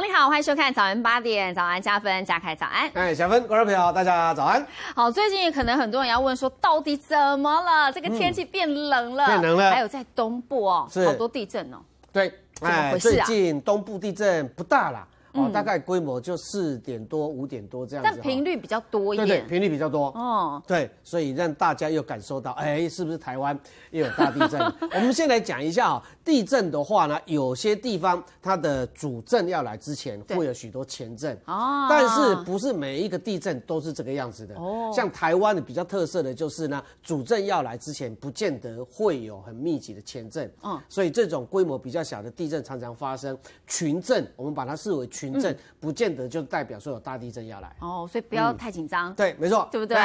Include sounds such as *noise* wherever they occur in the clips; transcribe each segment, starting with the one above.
你好，欢迎收看早安八点，早安加分加开，早安。哎，小芬，观众朋友，大家早安。好，最近可能很多人要问说，到底怎么了？这个天气变冷了，变冷了，还有在东部哦，好多地震哦。对，哎，最近东部地震不大啦。哦，大概规模就四点多、五点多这样子，但频率比较多一点。对，频率比较多。哦，对，所以让大家又感受到，哎，是不是台湾又有大地震？*laughs* 我们先来讲一下啊。地震的话呢，有些地方它的主震要来之前会有许多前震，哦，但是不是每一个地震都是这个样子的，哦，像台湾的比较特色的就是呢，主震要来之前不见得会有很密集的前震，嗯，所以这种规模比较小的地震常常发生群震，我们把它视为群震，不见得就代表说有大地震要来，哦，所以不要太紧张，对，没错，对不对？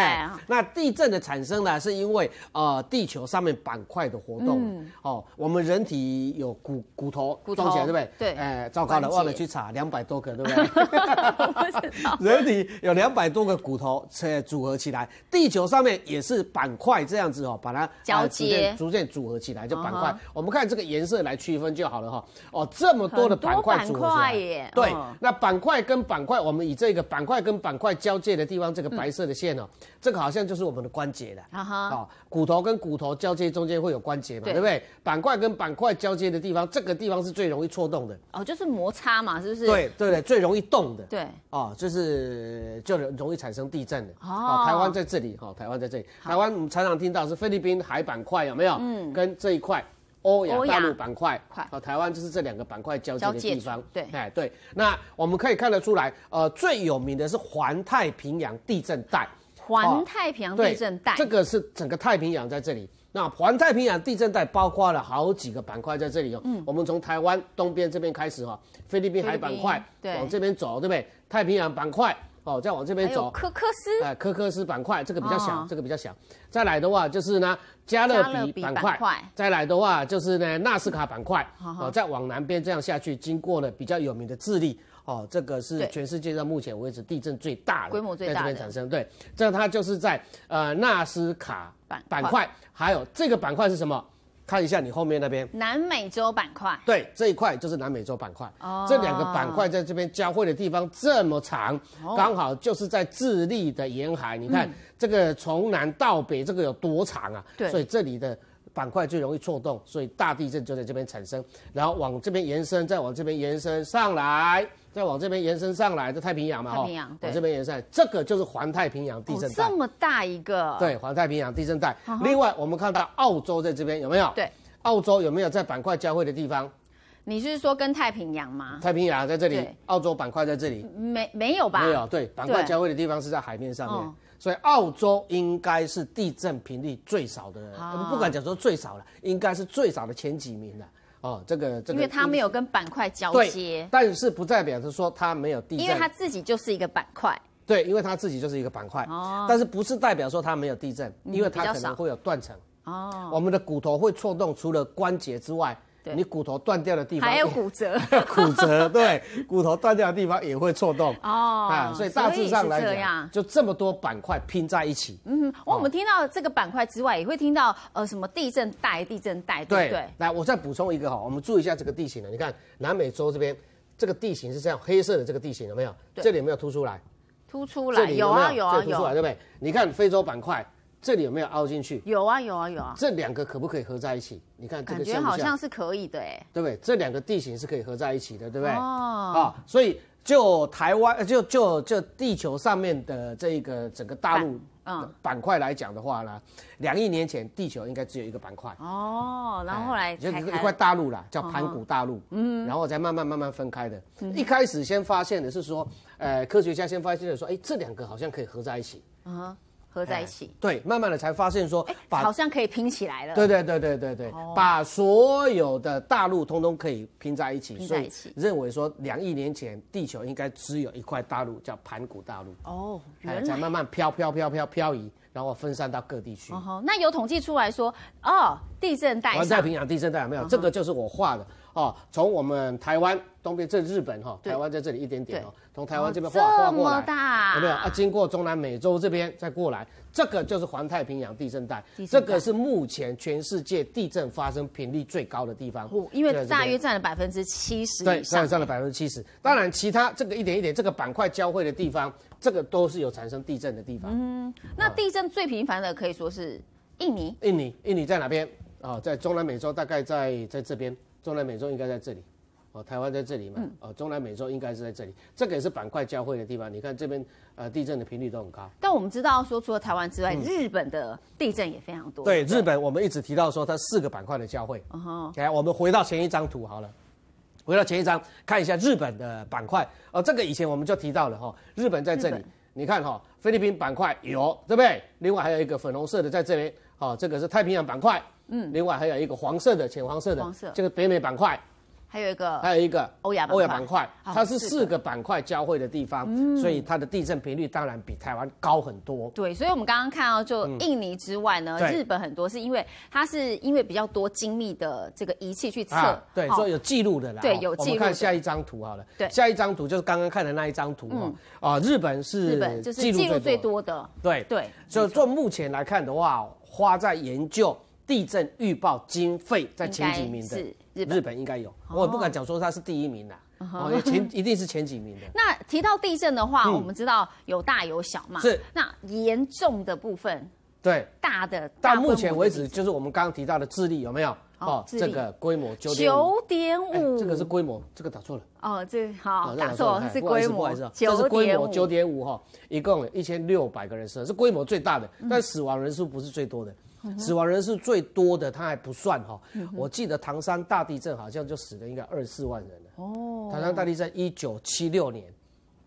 那地震的产生呢，是因为呃地球上面板块的活动，哦，我们人体。有骨骨头撞起来对不对？对，哎，糟糕了，忘了去查，两百多个对不对？*laughs* 人体有两百多个骨头，呃，组合起来。地球上面也是板块这样子哦，把它交接，逐渐组合起来，就板块。我们看这个颜色来区分就好了哈。哦，这么多的板块组合，对。那板块跟板块，我们以这个板块跟板块交界的地方，这个白色的线哦，这个好像就是我们的关节的。啊哈。哦，骨头跟骨头交界中间会有关节嘛，对不对？板块跟板块交界的地方，这个地方是最容易错动的。哦，就是摩擦嘛，是不是？对对对，最容易动的。对。哦，就是就是容易产生地震的哦，台湾在这里，哈，台湾在这里。台湾，我们常常听到是菲律宾海板块有没有？嗯，跟这一块欧亚大陆板块，啊，台湾就是这两个板块交接的地方。对，哎，对。那我们可以看得出来，呃，最有名的是环太平洋地震带。环太平洋地震带，这个是整个太平洋在这里。那环太平洋地震带包括了好几个板块在这里哦。嗯，我们从台湾东边这边开始哈，菲律宾海板块往这边走，对不对？太平洋板块哦，再往这边走，科科斯哎，科科斯板块这个比较小，这个比较小。再来的话就是呢，加勒比板块，再来的话就是呢，纳斯卡板块。哦，再往南边这样下去，经过了比较有名的智利哦，这个是全世界到目前为止地震最大的规模最大的，在这边产生对，这它就是在呃纳斯卡板板块，还有这个板块是什么？看一下你后面那边，南美洲板块，对，这一块就是南美洲板块。哦，这两个板块在这边交汇的地方这么长，刚好就是在智利的沿海。你看这个从南到北这个有多长啊？对，所以这里的。板块最容易错动，所以大地震就在这边产生，然后往这边延伸，再往这边延伸上来，再往这边延伸上来，这太平洋嘛，太平洋往这边延伸，这个就是环太平洋地震带，这么大一个。对，环太平洋地震带。另外，我们看到澳洲在这边有没有？对，澳洲有没有在板块交汇的地方？你是说跟太平洋吗？太平洋在这里，澳洲板块在这里，没没有吧？没有，对，板块交汇的地方是在海面上面，所以澳洲应该是地震频率最少的，不管讲说最少了，应该是最少的前几名的哦。这个这，因为它没有跟板块交接，但是不代表是说它没有地震，因为它自己就是一个板块。对，因为它自己就是一个板块，但是不是代表说它没有地震，因为它可能会有断层，哦，我们的骨头会错动，除了关节之外。你骨头断掉的地方还有骨折，*laughs* 骨折对，骨头断掉的地方也会错动哦啊，所以大致上来讲，就这么多板块拼在一起。嗯，我们听到这个板块之外，也会听到呃什么地震带、地震带，对对？来，我再补充一个哈，我们注意一下这个地形了。你看南美洲这边，这个地形是这样，黑色的这个地形有没有？这里没有突出来，突出来，有啊有啊有突出来，对不对？你看非洲板块。这里有没有凹进去？有啊，有啊，有啊！这两个可不可以合在一起？你看，感觉好像是可以的，对不对？这两个地形是可以合在一起的，对不对？哦啊，所以就台湾，就就就地球上面的这个整个大陆板块来讲的话呢，两亿年前地球应该只有一个板块哦，然后后来一块大陆啦，叫盘古大陆，嗯，然后才慢慢慢慢分开的。一开始先发现的是说，呃，科学家先发现的说，哎，这两个好像可以合在一起啊。合在一起，对，慢慢的才发现说，好像可以拼起来了。对对对对对对，把所有的大陆通通可以拼在一起，认为说两亿年前地球应该只有一块大陆叫盘古大陆，哦，才慢慢飘飘飘飘飘移。然后分散到各地区。哦那有统计出来说，哦，地震带，环太平洋地震带有没有？这个就是我画的，哦，从我们台湾东边这日本，哈，台湾在这里一点点哦，从台湾这边画画过来，有没有啊？经过中南美洲这边再过来，这个就是环太平洋地震带，这个是目前全世界地震发生频率最高的地方，因为大约占了百分之七十对，上，占了百分之七十。当然，其他这个一点一点，这个板块交汇的地方。这个都是有产生地震的地方。嗯，那地震最频繁的可以说是印尼。印尼，印尼在哪边啊？在中南美洲，大概在在这边。中南美洲应该在这里。哦，台湾在这里嘛？哦，中南美洲应该是在这里。这个也是板块交汇的地方。你看这边，呃，地震的频率都很高。但我们知道说，除了台湾之外，日本的地震也非常多。对，日本我们一直提到说它四个板块的交汇。哦，来，我们回到前一张图好了。回到前一张，看一下日本的板块哦，这个以前我们就提到了哈，日本在这里，你看哈，菲律宾板块有对不对？另外还有一个粉红色的在这边，哦，这个是太平洋板块，嗯，另外还有一个黄色的、浅黄色的，黄色，这个北美板块。还有一个，还有一个欧亚欧亚板块，它是四个板块交汇的地方，所以它的地震频率当然比台湾高很多。对，所以我们刚刚看到，就印尼之外呢，日本很多是因为它是因为比较多精密的这个仪器去测，对，所以有记录的啦。对，有记录。我们看下一张图好了。对，下一张图就是刚刚看的那一张图哦。啊，日本是日本就是记录最多的。对对，就目前来看的话，花在研究。地震预报经费在前几名的，日本应该有，我也不敢讲说它是第一名啦，哦，前 *laughs* 一定是前几名的。那提到地震的话，我们知道有大有小嘛，是。那严重的部分，对，大的。到目前为止，就是我们刚刚提到的智利，有没有？哦，这个规模九点九点五。这个是规模，这个打错了。哦，这好打错了，是规模还是？这是规模，九点五哈，一共一千六百个人死，是规模最大的，但死亡人数不是最多的。死亡人数最多的，他还不算哈。我记得唐山大地震好像就死了应该二十四万人了。哦，唐山大地震一九七六年，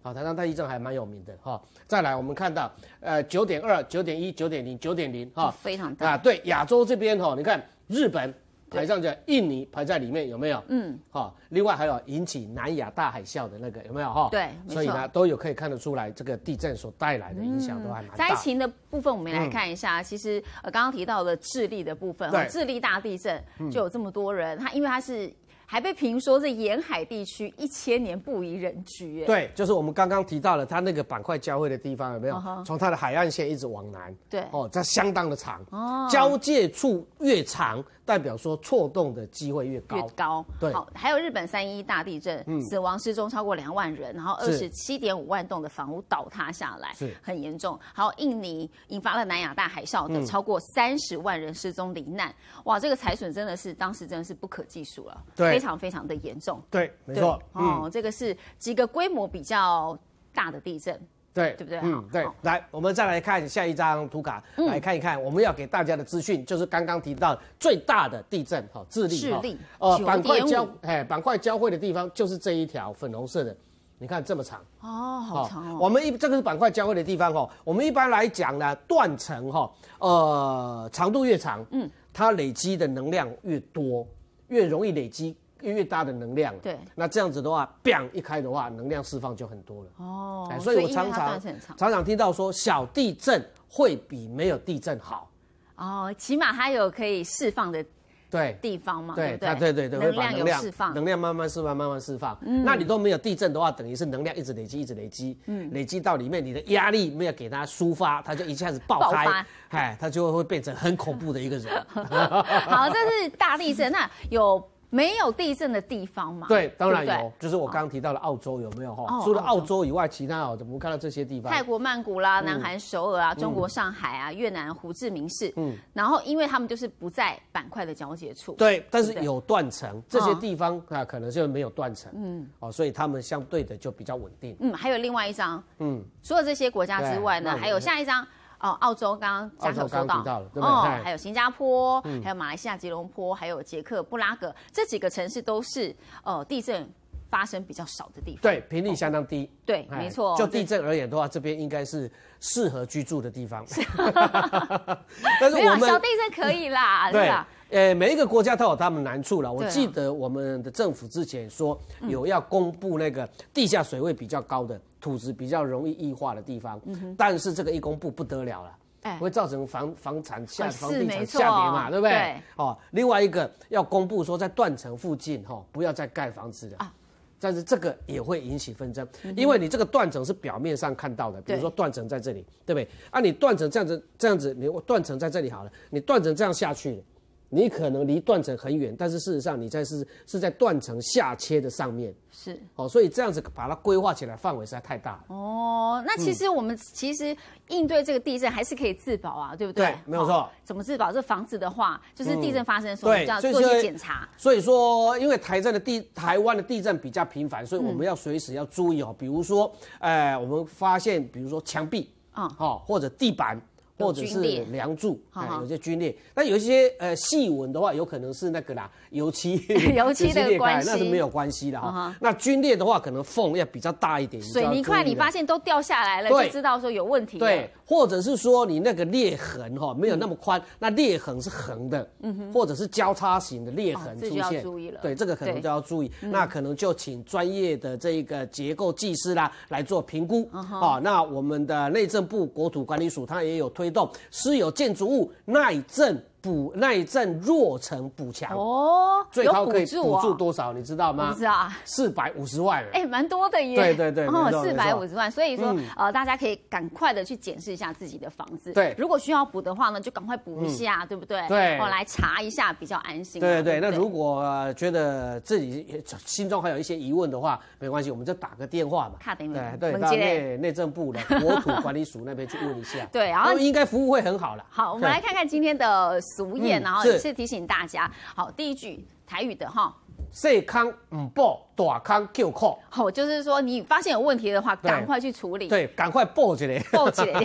好，唐山大地震还蛮有名的哈。再来，我们看到呃九点二、九点一、九点零、九点零哈，非常大啊。对，亚洲这边哈，你看日本。排上在印尼排在里面有没有？嗯，好。另外还有引起南亚大海啸的那个有没有？哈，对，所以呢都有可以看得出来这个地震所带来的影响都还蛮大灾情的部分我们来看一下，其实呃刚刚提到的智利的部分，智利大地震就有这么多人，他因为他是。还被评说这沿海地区一千年不宜人居。对，就是我们刚刚提到了它那个板块交汇的地方，有没有？从它的海岸线一直往南。对。哦，它相当的长。哦。交界处越长，代表说错动的机会越高。越高。对。好，还有日本三一大地震，死亡失踪超过两万人，然后二十七点五万栋的房屋倒塌下来，是，很严重。还有印尼引发了南亚大海啸的，超过三十万人失踪罹难。哇，这个财损真的是当时真的是不可计数了。对。非常非常的严重，对，没错，哦，这个是几个规模比较大的地震，对，对不对？嗯，对。来，我们再来看下一张图卡，来看一看我们要给大家的资讯，就是刚刚提到最大的地震，哈，智利，智利，呃，板块交，哎，板块交汇的地方就是这一条粉红色的，你看这么长，哦，好长哦。我们一这个是板块交汇的地方，哈，我们一般来讲呢，断层，哈，呃，长度越长，嗯，它累积的能量越多，越容易累积。越大的能量，对，那这样子的话，砰一开的话，能量释放就很多了。哦，所以我常常常常听到说，小地震会比没有地震好。哦，起码它有可以释放的对地方嘛？对对对对，能量有释放，能量慢慢释放慢慢释放。嗯，那你都没有地震的话，等于是能量一直累积一直累积，嗯，累积到里面你的压力没有给它抒发，它就一下子爆开，哎，它就会变成很恐怖的一个人。*laughs* 好，这是大地震，那有。没有地震的地方嘛？对，当然有，就是我刚刚提到的澳洲，有没有哈？除了澳洲以外，其他哦，怎么看到这些地方，泰国曼谷啦，南韩首尔啊，中国上海啊，越南胡志明市，嗯，然后因为他们就是不在板块的交界处，对，但是有断层，这些地方啊可能就没有断层，嗯，哦，所以他们相对的就比较稳定，嗯，还有另外一张，嗯，除了这些国家之外呢，还有下一张。哦，澳洲刚刚嘉禾说到哦，还有新加坡，还有马来西亚吉隆坡，还有捷克布拉格这几个城市都是呃地震发生比较少的地方，对，频率相当低，对，没错。就地震而言的话，这边应该是适合居住的地方。*laughs* 但是，小地震可以啦，对。诶，每一个国家都有他们难处了。我记得我们的政府之前说有要公布那个地下水位比较高的、土质比较容易异化的地方，但是这个一公布不得了了，会造成房房产下房地产下跌嘛，对不对？哦，另外一个要公布说在断层附近哈不要再盖房子了，但是这个也会引起纷争，因为你这个断层是表面上看到的，比如说断层在这里，对不对？啊，你断层这样子这样子，你断层在这里好了，你断层这样下去。你可能离断层很远，但是事实上你在是是在断层下切的上面，是哦，所以这样子把它规划起来范围实在太大了。哦，那其实我们其实应对这个地震还是可以自保啊，对不对？没有错。怎么自保？这房子的话，就是地震发生的时候要做一些检查。所以说，因为台震的地台湾的地震比较频繁，所以我们要随时要注意哦。比如说，哎，我们发现，比如说墙壁啊，哦，或者地板。或者是梁柱，哎，有些龟裂。那有一些呃细纹的话，有可能是那个啦，油漆 *laughs* 油漆的关系，那是没有关系的哈。那龟裂的话，可能缝要比较大一点。水泥块你发现都掉下来了，就知道说有问题对，或者是说你那个裂痕哈没有那么宽，那裂痕是横的，或者是交叉型的裂痕出现，对这个可能就要注意，那可能就请专业的这个结构技师啦来做评估啊。那我们的内政部国土管理署它也有推动私有建筑物耐震。补耐震弱层补强哦，最高可以补助多少？你知道吗？不知道，啊，四百五十万了。哎，蛮多的耶。对对对，四百五十万。所以说，呃，大家可以赶快的去检视一下自己的房子。对，如果需要补的话呢，就赶快补一下，对不对？对，我来查一下比较安心。对对对，那如果觉得自己心中还有一些疑问的话，没关系，我们就打个电话嘛。卡等对，对内内政部的国土管理署那边去问一下。*laughs* 对，然后应该服务会很好了。好，我们来看看今天的。俗谚，然后也是提醒大家。好，第一句台语的哈，健康唔保。大坑叫坑，好，就是说你发现有问题的话，赶快去处理。对，赶快报起来，报起来。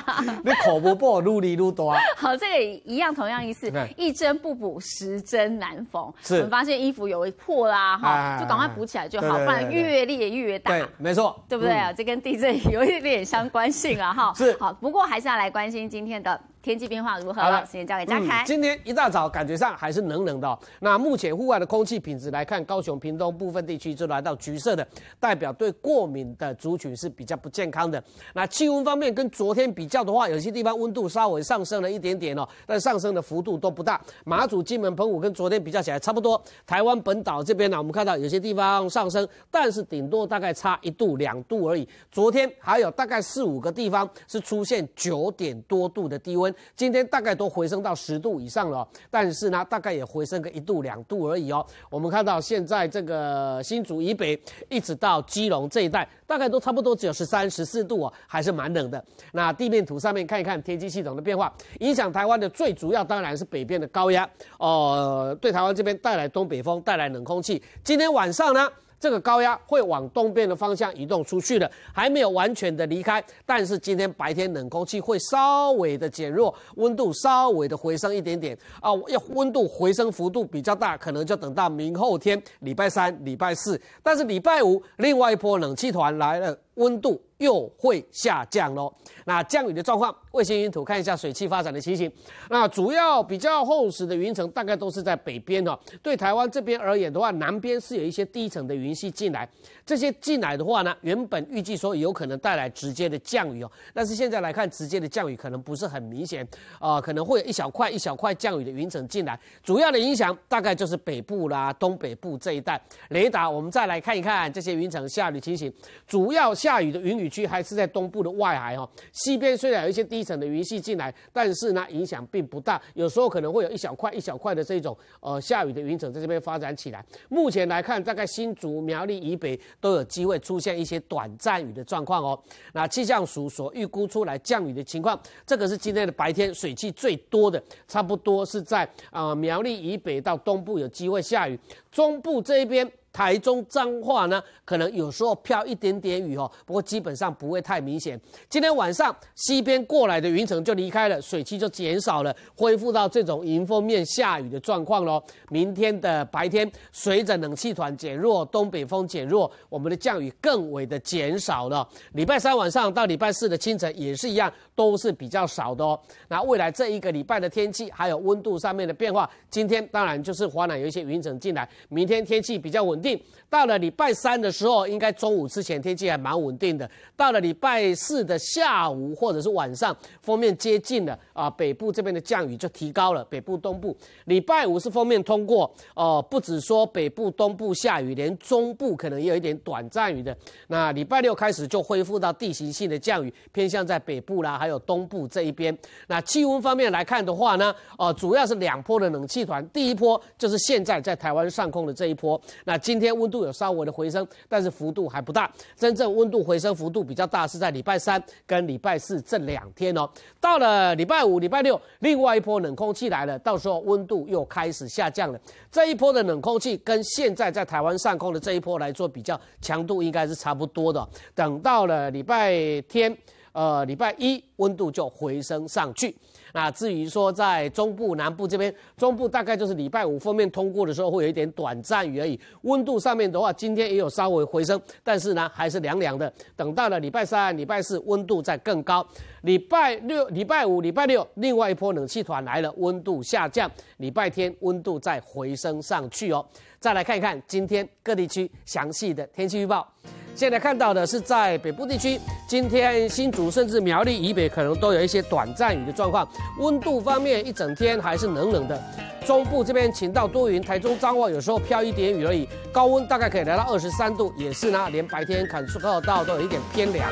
*laughs* 你口 *laughs* 不报，撸里撸多。好，这个一样，同样一次，一针不补，十针难缝。是，我们发现衣服有破啦，哈，就赶快补起来就好，不然越裂越大。对，没错，对不对啊？这跟地震有一点相关性啊，哈。*laughs* 是。好，不过还是要来关心今天的天气变化如何了。时间交给嘉凯。今天一大早感觉上还是冷冷的。那目前户外的空气品质来看，高雄、屏东部分地。地区就来到橘色的，代表对过敏的族群是比较不健康的。那气温方面，跟昨天比较的话，有些地方温度稍微上升了一点点哦，但上升的幅度都不大。马祖、金门、澎湖跟昨天比较起来差不多。台湾本岛这边呢，我们看到有些地方上升，但是顶多大概差一度两度而已。昨天还有大概四五个地方是出现九点多度的低温，今天大概都回升到十度以上了，但是呢，大概也回升个一度两度而已哦。我们看到现在这个。新竹以北一直到基隆这一带，大概都差不多只有十三、十四度哦，还是蛮冷的。那地面图上面看一看天气系统的变化，影响台湾的最主要当然是北边的高压，哦，对台湾这边带来东北风，带来冷空气。今天晚上呢？这个高压会往东边的方向移动出去的，还没有完全的离开。但是今天白天冷空气会稍微的减弱，温度稍微的回升一点点啊。要温度回升幅度比较大，可能就等到明后天，礼拜三、礼拜四。但是礼拜五，另外一波冷气团来了。温度又会下降喽。那降雨的状况，卫星云图看一下水汽发展的情形。那主要比较厚实的云层大概都是在北边哦。对台湾这边而言的话，南边是有一些低层的云系进来。这些进来的话呢，原本预计说有可能带来直接的降雨哦，但是现在来看，直接的降雨可能不是很明显啊，可能会有一小块一小块降雨的云层进来。主要的影响大概就是北部啦、东北部这一带。雷达，我们再来看一看这些云层下雨情形，主要。下雨的云雨区还是在东部的外海哈，西边虽然有一些低层的云系进来，但是呢影响并不大，有时候可能会有一小块一小块的这种呃下雨的云层在这边发展起来。目前来看，大概新竹、苗栗以北都有机会出现一些短暂雨的状况哦。那气象署所预估出来降雨的情况，这个是今天的白天水汽最多的，差不多是在啊苗栗以北到东部有机会下雨，中部这一边。台中彰化呢，可能有时候飘一点点雨哦，不过基本上不会太明显。今天晚上西边过来的云层就离开了，水汽就减少了，恢复到这种迎风面下雨的状况喽。明天的白天，随着冷气团减弱，东北风减弱，我们的降雨更为的减少了。礼拜三晚上到礼拜四的清晨也是一样，都是比较少的哦。那未来这一个礼拜的天气还有温度上面的变化，今天当然就是华南有一些云层进来，明天天气比较稳。定到了礼拜三的时候，应该中午之前天气还蛮稳定的。到了礼拜四的下午或者是晚上，封面接近了啊，北部这边的降雨就提高了。北部、东部礼拜五是封面通过，哦，不止说北部、东部下雨，连中部可能也有一点短暂雨的。那礼拜六开始就恢复到地形性的降雨，偏向在北部啦，还有东部这一边。那气温方面来看的话呢，哦，主要是两波的冷气团，第一波就是现在在台湾上空的这一波，那今今天温度有稍微的回升，但是幅度还不大。真正温度回升幅度比较大是在礼拜三跟礼拜四这两天哦。到了礼拜五、礼拜六，另外一波冷空气来了，到时候温度又开始下降了。这一波的冷空气跟现在在台湾上空的这一波来做比较，强度应该是差不多的。等到了礼拜天，呃，礼拜一温度就回升上去。那至于说在中部南部这边，中部大概就是礼拜五封面通过的时候会有一点短暂雨而已。温度上面的话，今天也有稍微回升，但是呢还是凉凉的。等到了礼拜三、礼拜四，温度再更高。礼拜六、礼拜五、礼拜六，另外一波冷气团来了，温度下降。礼拜天温度再回升上去哦。再来看一看今天各地区详细的天气预报。现在看到的是在北部地区，今天新竹甚至苗栗以北可能都有一些短暂雨的状况。温度方面，一整天还是冷冷的。中部这边晴到多云，台中彰化有时候飘一点雨而已。高温大概可以来到二十三度，也是呢，连白天砍树道都有一点偏凉。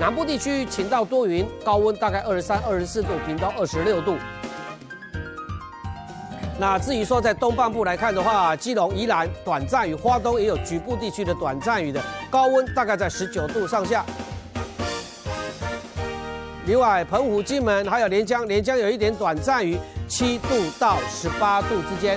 南部地区晴到多云，高温大概二十三、二十四度，平到二十六度。那至于说在东半部来看的话，基隆、宜兰短暂雨，花东也有局部地区的短暂雨的高温，大概在十九度上下。另外，澎湖、金门还有连江，连江有一点短暂雨，七度到十八度之间。